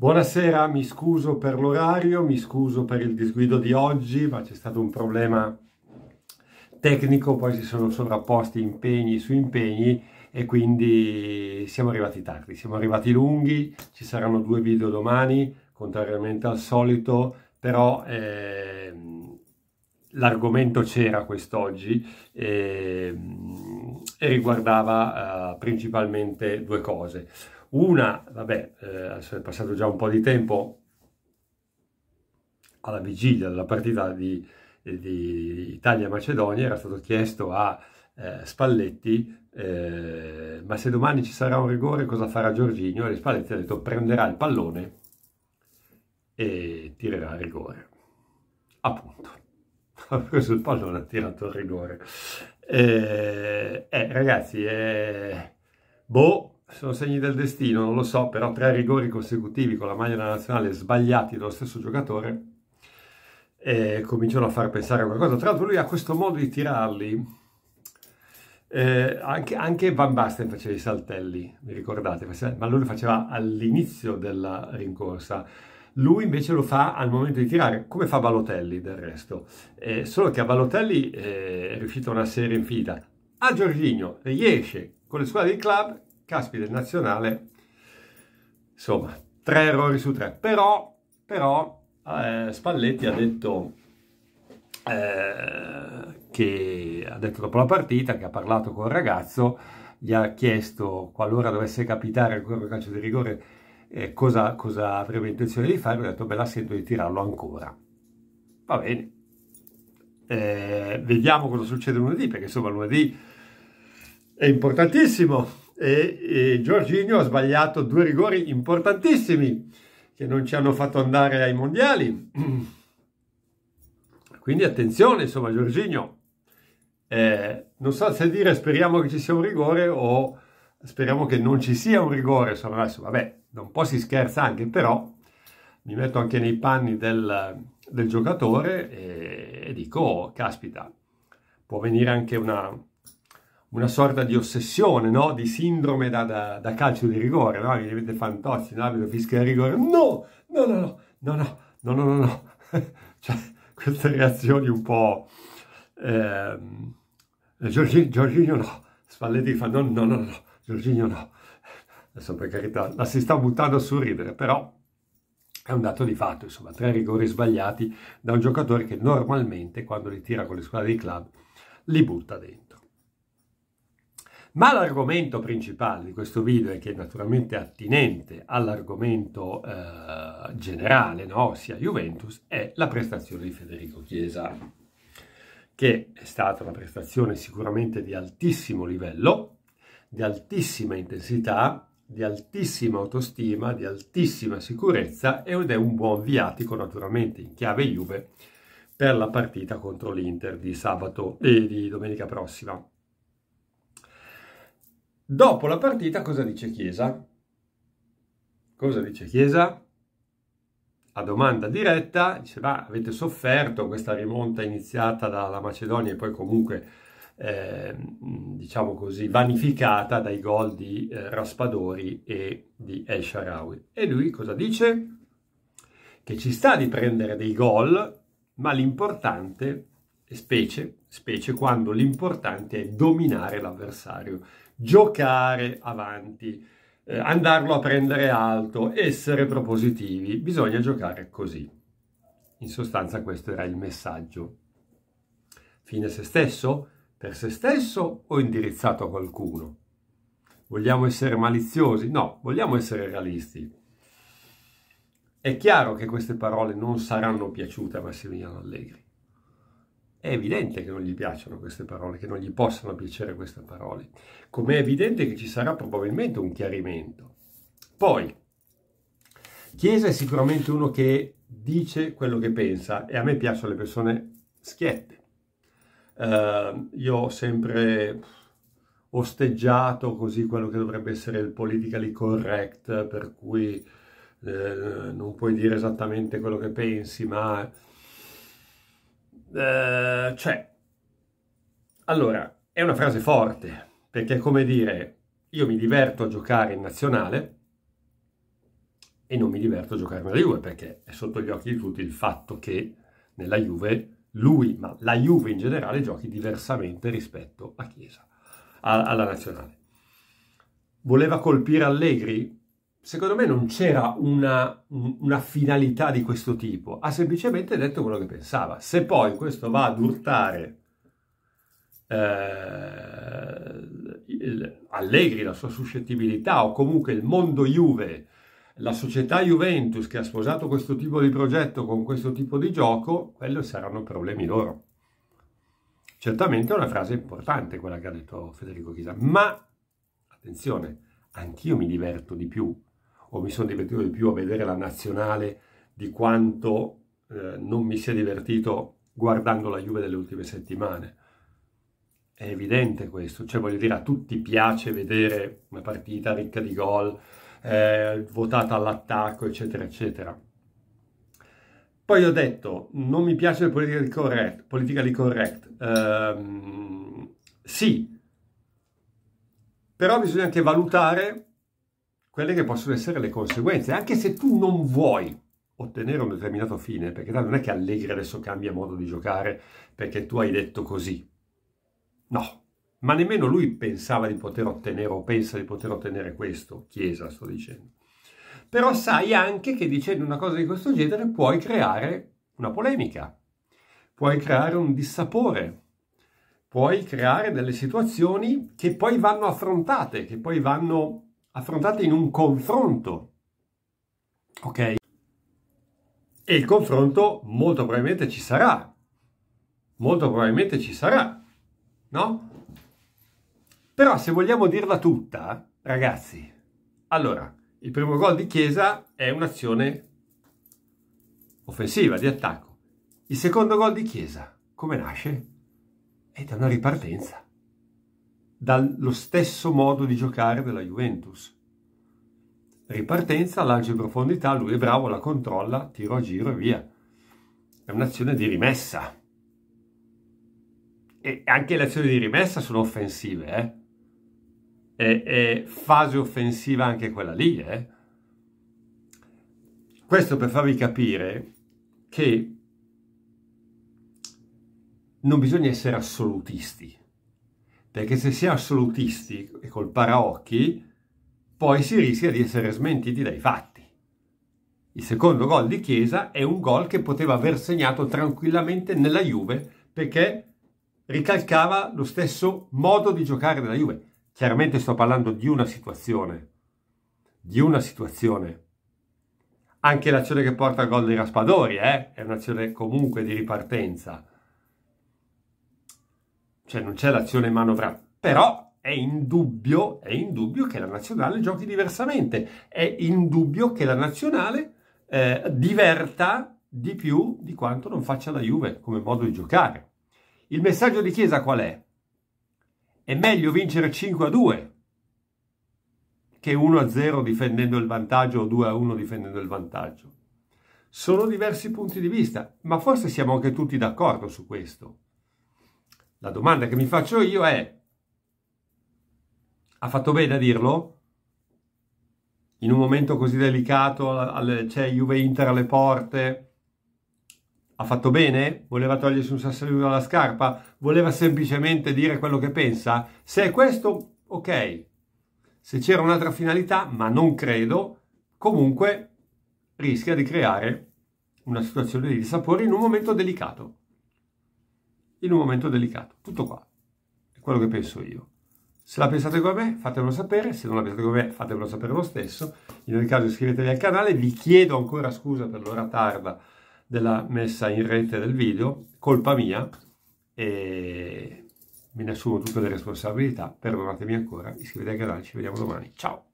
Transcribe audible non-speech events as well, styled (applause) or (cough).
Buonasera, mi scuso per l'orario, mi scuso per il disguido di oggi, ma c'è stato un problema tecnico, poi si sono sovrapposti impegni su impegni e quindi siamo arrivati tardi, siamo arrivati lunghi, ci saranno due video domani, contrariamente al solito, però eh, l'argomento c'era quest'oggi eh, e, riguardava eh, principalmente due cose. Una, vabbè, eh, è passato già un po' di tempo alla vigilia della partita di, di Italia-Macedonia, era stato chiesto a eh, Spalletti eh, ma se domani ci sarà un rigore cosa farà Giorginio? E Spalletti ha detto prenderà il pallone e tirerà il rigore. Appunto. (laughs) Ha preso il pallone e ha tirato il rigore. Eh, eh ragazzi, eh, boh, sono segni del destino, non lo so, però tre rigori consecutivi con la maglia della nazionale sbagliati dallo stesso giocatore eh, cominciano a far pensare a qualcosa. Tra l'altro lui ha questo modo di tirarli, eh, anche, anche, Van Basten faceva i saltelli, vi ricordate? Ma lui lo faceva all'inizio della rincorsa. Lui invece lo fa al momento di tirare, come fa Balotelli del resto. Eh, solo che a Balotelli eh, è riuscita una serie infinita. A Giorginio riesce con le squadre di club caspita, il nazionale, insomma, tre errori su tre. Però, però eh, Spalletti ha detto, eh, che, ha detto dopo la partita, che ha parlato con il ragazzo, gli ha chiesto, qualora dovesse capitare ancora un calcio di rigore, eh, cosa, cosa, avrebbe intenzione di fare, ha detto, beh, la sento di tirarlo ancora. Va bene. Eh, vediamo cosa succede lunedì, perché insomma lunedì è importantissimo e, e Giorginio ha sbagliato due rigori importantissimi che non ci hanno fatto andare ai mondiali. (clears throat) Quindi attenzione, insomma, Giorginio, eh, non so se dire speriamo che ci sia un rigore o speriamo che non ci sia un rigore, insomma, adesso, vabbè, da un po' si scherza anche, però mi metto anche nei panni del, del giocatore e, e dico, oh, caspita, può venire anche una, una sorta di ossessione, no? di sindrome da, da, da, calcio di rigore, no? Vi avete fantozzi, no? Abito fischia di rigore, no, no, no, no, no, no, no, no, no, no. (laughs) cioè, queste reazioni un po'... Ehm, Giorgino Giorgi, no, Spalletti fa no, no, no, no, Giorginio no. Adesso per carità, la si sta buttando a sorridere, però è un dato di fatto, insomma, tre rigori sbagliati da un giocatore che normalmente quando li tira con le squadre di club li butta dentro. Ma l'argomento principale di questo video, e che è naturalmente attinente all'argomento eh, generale, no? ossia Juventus, è la prestazione di Federico Chiesa, che è stata una prestazione sicuramente di altissimo livello, di altissima intensità, di altissima autostima, di altissima sicurezza ed è un buon viatico naturalmente in chiave Juve per la partita contro l'Inter di sabato e di domenica prossima. Dopo la partita cosa dice Chiesa? Cosa dice Chiesa? A domanda diretta dice, ma avete sofferto questa rimonta iniziata dalla Macedonia e poi comunque, eh, diciamo così, vanificata dai gol di eh, Raspadori e di El Sharawi. E lui cosa dice? Che ci sta di prendere dei gol, ma l'importante, specie, specie quando l'importante è dominare l'avversario giocare avanti, eh, andarlo a prendere alto, essere propositivi, bisogna giocare così. In sostanza questo era il messaggio. Fine se stesso? Per se stesso o indirizzato a qualcuno? Vogliamo essere maliziosi? No, vogliamo essere realisti. È chiaro che queste parole non saranno piaciute a Massimiliano Allegri è evidente che non gli piacciono queste parole, che non gli possano piacere queste parole, come è evidente che ci sarà probabilmente un chiarimento. Poi, Chiesa è sicuramente uno che dice quello che pensa e a me piacciono le persone schiette. Uh, io ho sempre osteggiato così quello che dovrebbe essere il politically correct, per cui eh, non puoi dire esattamente quello che pensi, ma eh, cioè, allora, è una frase forte, perché è come dire, io mi diverto a giocare in nazionale e non mi diverto a giocare nella Juve, perché è sotto gli occhi di tutti il fatto che nella Juve lui, ma la Juve in generale, giochi diversamente rispetto a Chiesa, a, alla nazionale. Voleva colpire Allegri? secondo me non c'era una, una, finalità di questo tipo, ha semplicemente detto quello che pensava. Se poi questo va ad urtare eh, il, Allegri la sua suscettibilità o comunque il mondo Juve, la società Juventus che ha sposato questo tipo di progetto con questo tipo di gioco, quello saranno problemi loro. Certamente è una frase importante quella che ha detto Federico Chisa, ma attenzione, anch'io mi diverto di più o mi sono divertito di più a vedere la nazionale di quanto eh, non mi sia divertito guardando la Juve delle ultime settimane. È evidente questo, cioè voglio dire a tutti piace vedere una partita ricca di gol, eh, votata all'attacco, eccetera, eccetera. Poi ho detto, non mi piace il politically correct, politically correct. Um, sì, però bisogna anche valutare quelle che possono essere le conseguenze, anche se tu non vuoi ottenere un determinato fine, perché non è che Allegri adesso cambia modo di giocare perché tu hai detto così. No, ma nemmeno lui pensava di poter ottenere o pensa di poter ottenere questo, Chiesa sto dicendo. Però sai anche che dicendo una cosa di questo genere puoi creare una polemica, puoi creare un dissapore, puoi creare delle situazioni che poi vanno affrontate, che poi vanno affrontate in un confronto. Ok? E il confronto molto probabilmente ci sarà. Molto probabilmente ci sarà. No? Però se vogliamo dirla tutta, ragazzi, allora, il primo gol di Chiesa è un'azione offensiva, di attacco. Il secondo gol di Chiesa, come nasce? È da una ripartenza dallo stesso modo di giocare della Juventus. Ripartenza, lancio in profondità, lui è bravo, la controlla, tiro a giro e via. È un'azione di rimessa. E anche le azioni di rimessa sono offensive, eh? È, è fase offensiva anche quella lì, eh? Questo per farvi capire che non bisogna essere assolutisti perché se si è assolutisti e col paraocchi, poi si rischia di essere smentiti dai fatti. Il secondo gol di Chiesa è un gol che poteva aver segnato tranquillamente nella Juve perché ricalcava lo stesso modo di giocare della Juve. Chiaramente sto parlando di una situazione, di una situazione. Anche l'azione che porta al gol di Raspadori eh? è un'azione comunque di ripartenza cioè non c'è l'azione manovra, però è indubbio, è indubbio che la nazionale giochi diversamente, è indubbio che la nazionale eh, diverta di più di quanto non faccia la Juve come modo di giocare. Il messaggio di Chiesa qual è? È meglio vincere 5 a 2 che 1 a 0 difendendo il vantaggio o 2 a 1 difendendo il vantaggio. Sono diversi punti di vista, ma forse siamo anche tutti d'accordo su questo. La domanda che mi faccio io è, ha fatto bene a dirlo? In un momento così delicato, c'è Juve-Inter alle porte, ha fatto bene? Voleva togliersi un sassolino dalla scarpa? Voleva semplicemente dire quello che pensa? Se è questo, ok. Se c'era un'altra finalità, ma non credo, comunque rischia di creare una situazione di dissapore in un momento delicato in un momento delicato. Tutto qua. È quello che penso io. Se la pensate come me, fatemelo sapere, se non la pensate come me, fatemelo sapere lo stesso. In ogni caso iscrivetevi al canale, vi chiedo ancora scusa per l'ora tarda della messa in rete del video, colpa mia, e me ne assumo tutte le responsabilità, perdonatemi ancora, iscrivetevi al canale, ci vediamo domani, ciao!